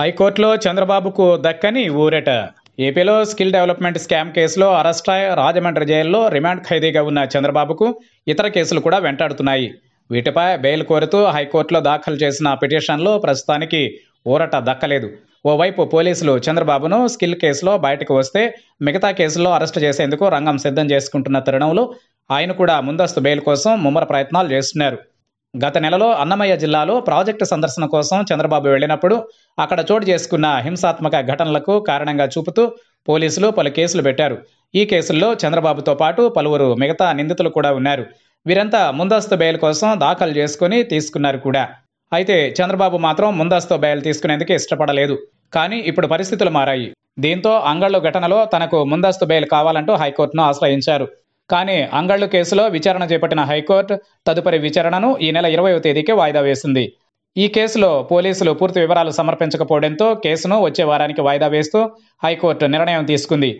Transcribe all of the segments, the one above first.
హైకోర్టులో చంద్రబాబుకు దక్కని ఊరట ఏపీలో స్కిల్ డెవలప్మెంట్ స్కామ్ కేసులో అరెస్ట్ రాజమండ్రి జైల్లో రిమాండ్ ఖైదీగా ఉన్న చంద్రబాబుకు ఇతర కేసులు కూడా వెంటాడుతున్నాయి వీటిపై బెయిల్ కోరుతూ హైకోర్టులో దాఖలు చేసిన పిటిషన్లో ప్రస్తుతానికి ఊరట దక్కలేదు ఓవైపు పోలీసులు చంద్రబాబును స్కిల్ కేసులో బయటకు వస్తే మిగతా కేసుల్లో అరెస్ట్ చేసేందుకు రంగం సిద్ధం చేసుకుంటున్న తరుణంలో ఆయన కూడా ముందస్తు బెయిల్ కోసం ముమ్మర ప్రయత్నాలు చేస్తున్నారు గత నెలలో అన్నమయ్య జిల్లాలో ప్రాజెక్టు సందర్శన కోసం చంద్రబాబు వెళ్లినప్పుడు అక్కడ చోటు చేసుకున్న హింసాత్మక ఘటనలకు కారణంగా చూపుతూ పోలీసులు పలు కేసులు పెట్టారు ఈ కేసుల్లో చంద్రబాబుతో పాటు పలువురు మిగతా నిందితులు కూడా ఉన్నారు వీరంతా ముందస్తు బెయిల్ కోసం దాఖలు చేసుకుని తీసుకున్నారు కూడా అయితే చంద్రబాబు మాత్రం ముందస్తు బెయిల్ తీసుకునేందుకు ఇష్టపడలేదు కానీ ఇప్పుడు పరిస్థితులు మారాయి దీంతో అంగళ్ళు ఘటనలో తనకు ముందస్తు బెయిల్ కావాలంటూ హైకోర్టును ఆశ్రయించారు కానీ అంగళ్ళు కేసులో విచారణ చేపట్టిన హైకోర్టు తదుపరి విచారణను ఈ నెల ఇరవయో తేదీకి వాయిదా వేసింది ఈ కేసులో పోలీసులు పూర్తి వివరాలు సమర్పించకపోవడంతో కేసును వచ్చే వారానికి వాయిదా వేస్తూ హైకోర్టు నిర్ణయం తీసుకుంది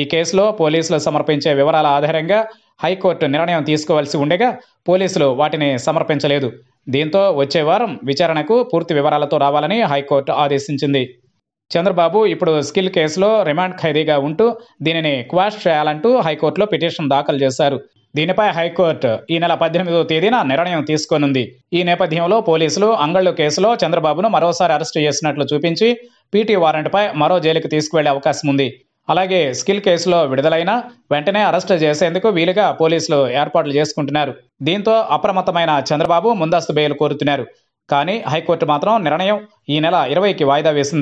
ఈ కేసులో పోలీసులు సమర్పించే వివరాల ఆధారంగా హైకోర్టు నిర్ణయం తీసుకోవాల్సి ఉండగా పోలీసులు వాటిని సమర్పించలేదు దీంతో వచ్చే వారం విచారణకు పూర్తి వివరాలతో రావాలని హైకోర్టు ఆదేశించింది చంద్రబాబు ఇప్పుడు స్కిల్ కేసులో రిమాండ్ ఖైదీగా ఉంటూ దీనిని క్వాష్ చేయాలంటూ హైకోర్టులో పిటిషన్ దాఖలు చేశారు దీనిపై హైకోర్టు ఈ నెల పద్దెనిమిదో తేదీన నిర్ణయం తీసుకోనుంది ఈ నేపథ్యంలో పోలీసులు అంగళ్ళు కేసులో చంద్రబాబును మరోసారి అరెస్టు చేసినట్లు చూపించి పీటీ వారెంట్పై మరో జైలుకు తీసుకువెళ్లే అవకాశం ఉంది అలాగే స్కిల్ కేసులో విడుదలైన వెంటనే అరెస్టు చేసేందుకు వీలుగా పోలీసులు ఏర్పాట్లు చేసుకుంటున్నారు దీంతో అప్రమత్తమైన చంద్రబాబు ముందస్తు బెయిల్ కోరుతున్నారు కానీ హైకోర్టు మాత్రం నిర్ణయం ఈ నెల ఇరవైకి వాయిదా వేసింది